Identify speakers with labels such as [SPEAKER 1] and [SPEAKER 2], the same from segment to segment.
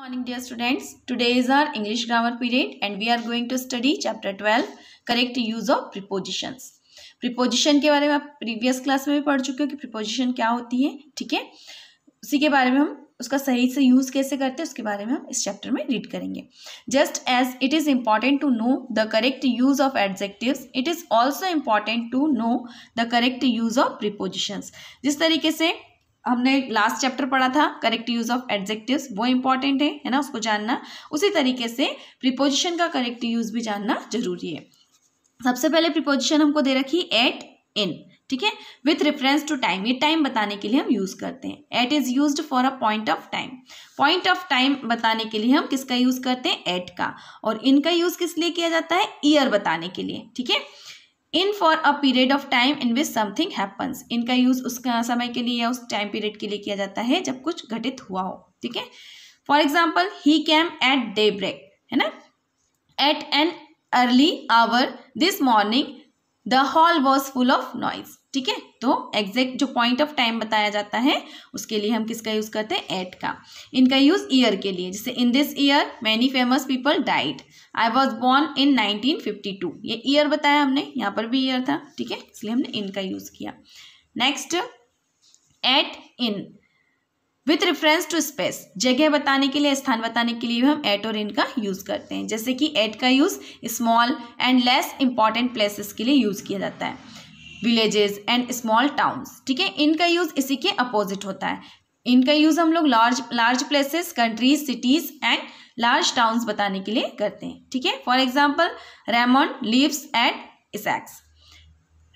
[SPEAKER 1] morning dear students today is our English grammar period and we are going to study chapter twelve correct use of preposition preposition के बारे में आप previous class में भी पढ़ चुके हो कि प्रिपोजिशन क्या होती है ठीक है उसी के बारे में हम उसका सही से यूज कैसे करते हैं उसके बारे में हम इस चैप्टर में रीड करेंगे just as it is important to know the correct use of adjective it is also important to know the correct use of prepositions जिस तरीके से हमने लास्ट चैप्टर पढ़ा था करेक्ट यूज ऑफ एडजेक्टिव्स वो important है है ना उसको जानना उसी तरीके से प्रिपोजिशन का करेक्ट यूज भी जानना जरूरी है सबसे पहले प्रिपोजिशन हमको दे रखी एट इन ठीक है विथ रेफरेंस टू टाइम ये टाइम बताने के लिए हम यूज करते हैं at is use for a point of time point of time बताने के लिए हम किसका यूज करते हैं एट का और इनका यूज किस लिए किया जाता है ईयर बताने के लिए ठीक है in for a period of time in which something happens इनका यूज उस समय के लिए या उस टाइम पीरियड के लिए किया जाता है जब कुछ घटित हुआ हो ठीक है for example he came at daybreak है ना at an early hour this morning the hall was full of noise ठीक है तो एग्जैक्ट जो पॉइंट ऑफ टाइम बताया जाता है उसके लिए हम किसका यूज करते हैं एट का इनका यूज ईयर के लिए जैसे in this year many famous people died I was born in 1952 ये ईयर बताया हमने यहाँ पर भी ईयर था ठीक है इसलिए हमने इनका यूज किया next at in with reference to space जगह बताने के लिए स्थान बताने के लिए भी हम एट और इन का यूज़ करते हैं जैसे कि एट का use small and less important places के लिए यूज़ किया जाता है विलेजेस एंड स्मॉल टाउन्स ठीक है इनका यूज़ इसी के अपोजिट होता है इनका यूज़ हम लोग large large places countries cities and large towns बताने के लिए करते हैं ठीक है for example Raman lives at Essex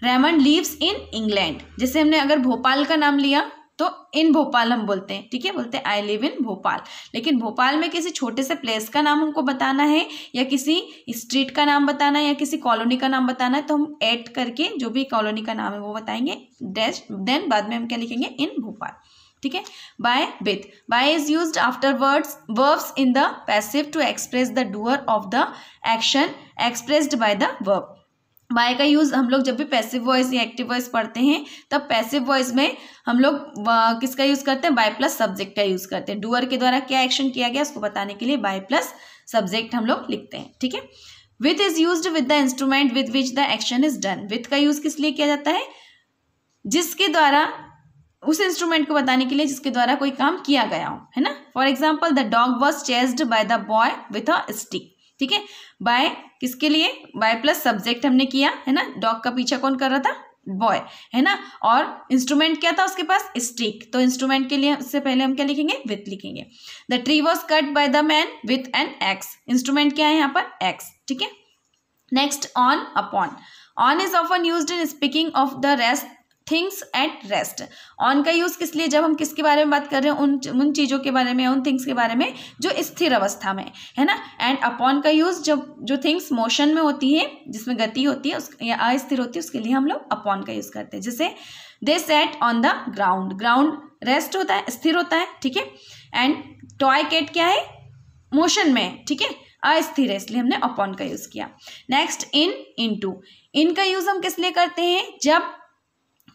[SPEAKER 1] Raman lives in England जैसे हमने अगर भोपाल का नाम लिया तो इन भोपाल हम बोलते हैं ठीक है बोलते हैं आई लिव इन भोपाल लेकिन भोपाल में किसी छोटे से प्लेस का नाम हमको बताना है या किसी स्ट्रीट का नाम बताना है या किसी कॉलोनी का नाम बताना है तो हम ऐड करके जो भी कॉलोनी का नाम है वो बताएंगे डैश देन बाद में हम क्या लिखेंगे इन भोपाल ठीक है by with by is use after words verbs in the passive to express the doer of the action expressed by the verb by का यूज़ हम लोग जब भी पैसिव वॉइस या एक्टिव वॉइस पढ़ते हैं तब पैसिव वॉइस में हम लोग किसका यूज़ करते हैं बाय प्लस सब्जेक्ट का यूज़ करते हैं डूअर के द्वारा क्या एक्शन किया गया उसको बताने के लिए बाय प्लस सब्जेक्ट हम लोग लिखते हैं ठीक है with is use with the instrument with which the action is done with का यूज़ किस लिए किया जाता है जिसके द्वारा उस इंस्ट्रूमेंट को बताने के लिए जिसके द्वारा कोई काम किया गया हो है ना for example the dog was chased by the boy with a stick ठीक है बाय किसके लिए बाय प्लस सब्जेक्ट हमने किया है ना डॉग का पीछा कौन कर रहा था बॉय है ना और इंस्ट्रूमेंट क्या था उसके पास स्टिक तो इंस्ट्रूमेंट के लिए उससे पहले हम क्या लिखेंगे विथ लिखेंगे the tree was cut by the man with an axe instrument क्या है यहाँ पर एक्स ठीक है next on upon on is often use in speaking of the rest things at rest on का यूज़ किस लिए जब हम किसके बारे में बात कर रहे हैं उन उन चीज़ों के बारे में उन थिंग्स के बारे में जो स्थिर अवस्था में है ना एंड अपॉन का यूज़ जब जो थिंग्स मोशन में होती है जिसमें गति होती है उस या अस्थिर होती है उसके लिए हम लोग अपॉन का यूज़ करते हैं जैसे they sat on the ground ground rest होता है स्थिर होता है ठीक है एंड टॉय कैट क्या है मोशन में ठीक है अस्थिर है इसलिए हमने अपॉन का यूज़ किया नेक्स्ट इन इन टू इन का यूज़ हम किस लिए करते हैं जब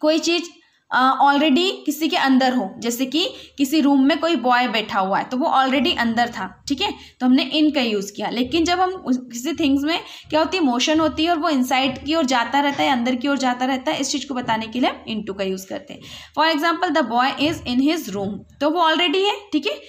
[SPEAKER 1] कोई चीज़ ऑलरेडी किसी के अंदर हो जैसे कि किसी रूम में कोई बॉय बैठा हुआ है तो वो ऑलरेडी अंदर था ठीक है तो हमने इन का यूज़ किया लेकिन जब हम किसी थिंग्स में क्या होती है मोशन होती है और वो इनसाइड की ओर जाता रहता है अंदर की ओर जाता रहता है इस चीज़ को बताने के लिए हम इन टू का यूज़ करते हैं for example the boy is in his room तो वो ऑलरेडी है ठीक है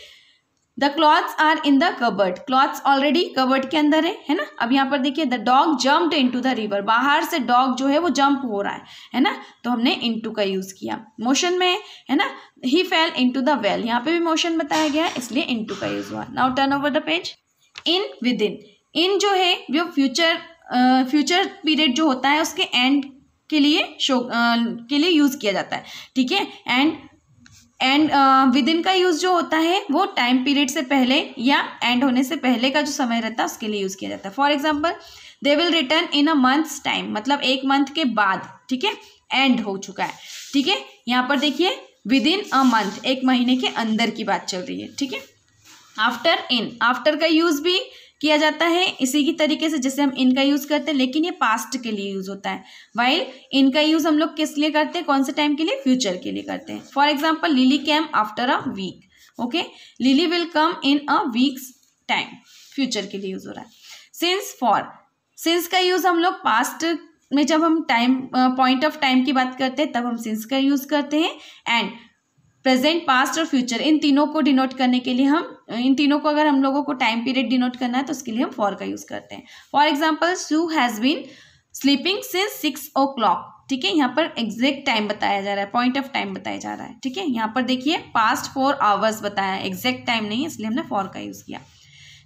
[SPEAKER 1] the clothes are in the cupboard clothes already cupboard के अंदर है है ना अब यहाँ पर देखिए the dog jumped into the river बाहर से डॉग जो है वो जंप हो रहा है है ना तो हमने इनटू का यूज़ किया मोशन में है ना he fell into the well यहाँ पे भी मोशन बताया गया है इसलिए इनटू का यूज़ हुआ now turn over the page in within in जो है वो फ्यूचर फ्यूचर पीरियड जो होता है उसके एंड के लिए शो uh, के लिए यूज़ किया जाता है ठीक है एंड एंड विद इन का यूज़ जो होता है वो टाइम पीरियड से पहले या एंड होने से पहले का जो समय रहता है उसके लिए यूज़ किया जाता है for example they will return in a month's time मतलब एक मंथ के बाद ठीक है एंड हो चुका है ठीक है यहाँ पर देखिए विद इन अ मंथ एक महीने के अंदर की बात चल रही है ठीक है आफ्टर इन आफ्टर का यूज़ भी किया जाता है इसी की तरीके से जैसे हम इनका यूज़ करते हैं लेकिन ये पास्ट के लिए यूज़ होता है वाइल इनका यूज़ हम लोग किस लिए करते हैं कौन से टाइम के लिए फ्यूचर के लिए करते हैं for example Lily came after a week okay Lily will come in a week's time future के लिए यूज़ हो रहा है सिंस फॉर सिंस का यूज़ हम लोग पास्ट में जब हम टाइम पॉइंट ऑफ टाइम की बात करते हैं तब हम सिंस का यूज़ करते हैं एंड प्रेजेंट पास्ट और फ्यूचर इन तीनों को डिनोट करने के लिए हम इन तीनों को अगर हम लोगों को टाइम पीरियड डिनोट करना है तो उसके लिए हम फॉर का यूज़ करते हैं for example Sue has been sleeping since six o'clock ठीक है यहाँ पर एग्जैक्ट टाइम बताया जा रहा है पॉइंट ऑफ टाइम बताया जा रहा है ठीक है यहाँ पर देखिए पास्ट फोर आवर्स बताया है एग्जैक्ट टाइम नहीं है इसलिए हमने फॉर का यूज़ किया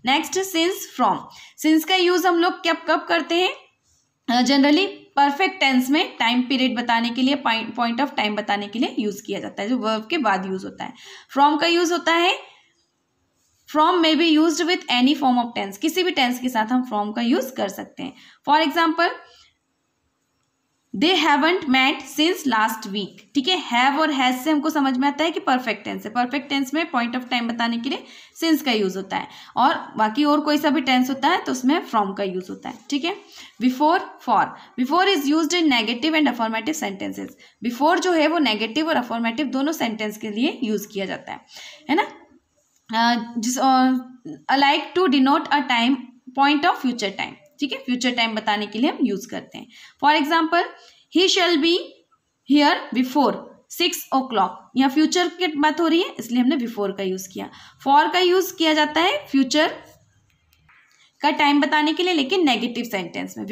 [SPEAKER 1] नेक्स्ट सिंस फ्रॉम सिंस का यूज़ हम लोग कब कब करते हैं जनरली परफेक्ट टेंस में टाइम पीरियड बताने के लिए पॉइंट ऑफ टाइम बताने के लिए यूज किया जाता है जो वर्ब के बाद यूज होता है फ्रॉम का यूज होता है from may be use with any form of tense किसी भी टेंस के साथ हम फ्रॉम का यूज कर सकते हैं for example they haven't met since last week ठीक है हैव और हैज से हमको समझ में आता है कि परफेक्ट टेंस है परफेक्ट टेंस में पॉइंट ऑफ टाइम बताने के लिए सिंस का यूज होता है और बाकी और कोई सा भी टेंस होता है तो उसमें फ्रॉम का यूज होता है ठीक है before for before is use in negative and affirmative sentences before जो है वो नेगेटिव और अफॉर्मेटिव दोनों सेंटेंस के लिए यूज किया जाता है है ना जिस like to denote a time point of future time ठीक है फ्यूचर टाइम बताने के लिए हम यूज करते हैं for example he shall be here before six o'clock यहाँ फ्यूचर की बात हो रही है इसलिए हमने बिफोर का यूज किया फॉर का यूज किया जाता है फ्यूचर का टाइम बताने के लिए लेकिन नेगेटिव सेंटेंस में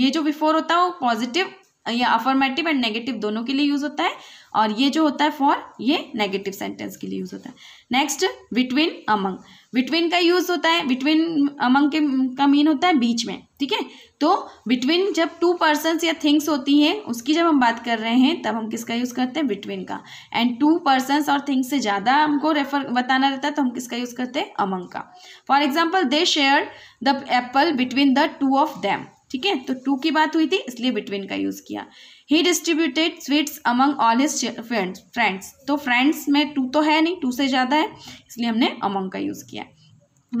[SPEAKER 1] ये जो बिफोर होता है वो पॉजिटिव या अफॉर्मेटिव एंड नेगेटिव दोनों के लिए यूज होता है और ये जो होता है फॉर ये नेगेटिव सेंटेंस के लिए यूज होता है नेक्स्ट बिटवीन अमंग बिटवीन का यूज होता है बिटवीन अमंग के का मीन होता है बीच में ठीक है तो बिटवीन जब टू पर्सन या थिंग्स होती हैं उसकी जब हम बात कर रहे हैं तब हम किसका यूज़ करते हैं बिटवीन का एंड टू पर्सन और थिंग्स से ज़्यादा हमको रेफर बताना रहता है तो हम किसका यूज़ करते हैं अमंग का for example they share the apple between the two of them ठीक है तो टू की बात हुई थी इसलिए बिटवीन का यूज़ किया he distributed sweets among all his friends friends तो फ्रेंड्स में टू तो है नहीं टू से ज़्यादा है इसलिए हमने अमंग का यूज़ किया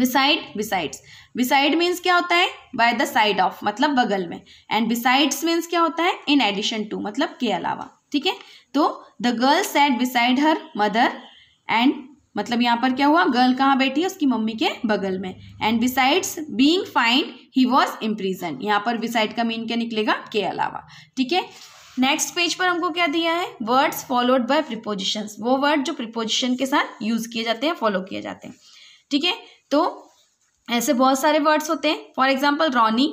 [SPEAKER 1] बिसाइड बिसाइड्स बिसाइड मीन्स क्या होता है बाय द साइड ऑफ मतलब बगल में एंड बिसाइड्स मीन्स क्या होता है इन एडिशन टू मतलब के अलावा ठीक है तो the girl sat beside her mother and मतलब यहाँ पर क्या हुआ गर्ल कहाँ बैठी है उसकी मम्मी के बगल में and besides being fined he was imprison यहाँ पर बिसाइड का मीन क्या निकलेगा के अलावा ठीक है नेक्स्ट पेज पर हमको क्या दिया है वर्ड्स फॉलोड बाय प्रिपोजिशन वो वर्ड जो प्रिपोजिशन के साथ यूज किए जाते हैं फॉलो किए जाते हैं ठीक है तो ऐसे बहुत सारे वर्ड्स होते हैं for example Ronnie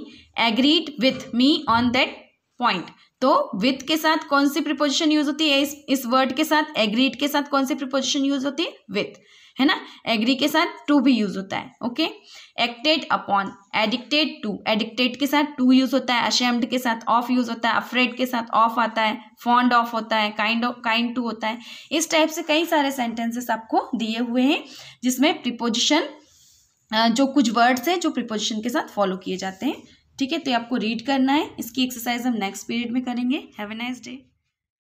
[SPEAKER 1] agreed with me on that point तो विथ के साथ कौन सी प्रिपोजिशन यूज होती है इस इस वर्ड के साथ एग्रीड के साथ कौन सी प्रिपोजिशन यूज होती है विथ है ना एग्री के साथ टू भी यूज होता है okay acted upon addicted to addicted के साथ टू यूज होता है अशेम्ड के साथ ऑफ यूज होता है अफ्रेड के साथ ऑफ आता है फॉन्ड ऑफ होता है काइंड ऑफ काइंड टू होता है इस टाइप से कई सारे सेंटेंसेस आपको दिए हुए हैं जिसमें प्रिपोजिशन जो कुछ वर्ड्स हैं जो प्रिपोजिशन के साथ फॉलो किए जाते हैं ठीक है तो आपको रीड करना है इसकी एक्सरसाइज हम नेक्स्ट पीरियड में करेंगे हैव ए नाइस डे